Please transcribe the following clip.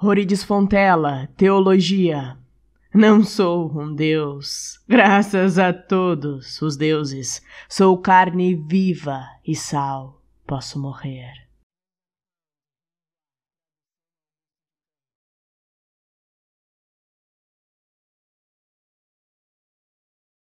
Rorides Fontela, Teologia. Não sou um deus, graças a todos os deuses. Sou carne viva e sal, posso morrer.